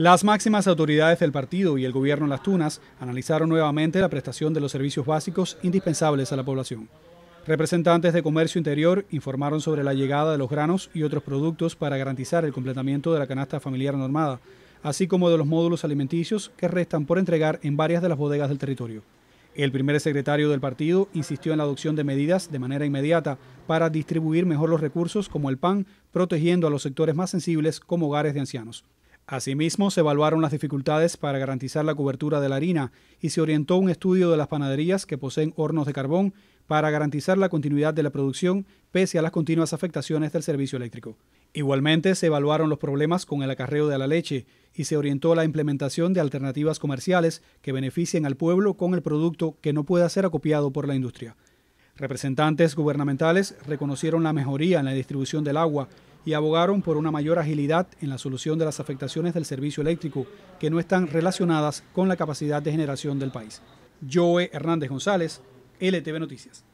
Las máximas autoridades del partido y el gobierno en Las Tunas analizaron nuevamente la prestación de los servicios básicos indispensables a la población. Representantes de Comercio Interior informaron sobre la llegada de los granos y otros productos para garantizar el completamiento de la canasta familiar normada, así como de los módulos alimenticios que restan por entregar en varias de las bodegas del territorio. El primer secretario del partido insistió en la adopción de medidas de manera inmediata para distribuir mejor los recursos como el pan, protegiendo a los sectores más sensibles como hogares de ancianos. Asimismo, se evaluaron las dificultades para garantizar la cobertura de la harina y se orientó un estudio de las panaderías que poseen hornos de carbón para garantizar la continuidad de la producción pese a las continuas afectaciones del servicio eléctrico. Igualmente, se evaluaron los problemas con el acarreo de la leche y se orientó la implementación de alternativas comerciales que beneficien al pueblo con el producto que no pueda ser acopiado por la industria. Representantes gubernamentales reconocieron la mejoría en la distribución del agua y abogaron por una mayor agilidad en la solución de las afectaciones del servicio eléctrico que no están relacionadas con la capacidad de generación del país. Joe Hernández González, LTV Noticias.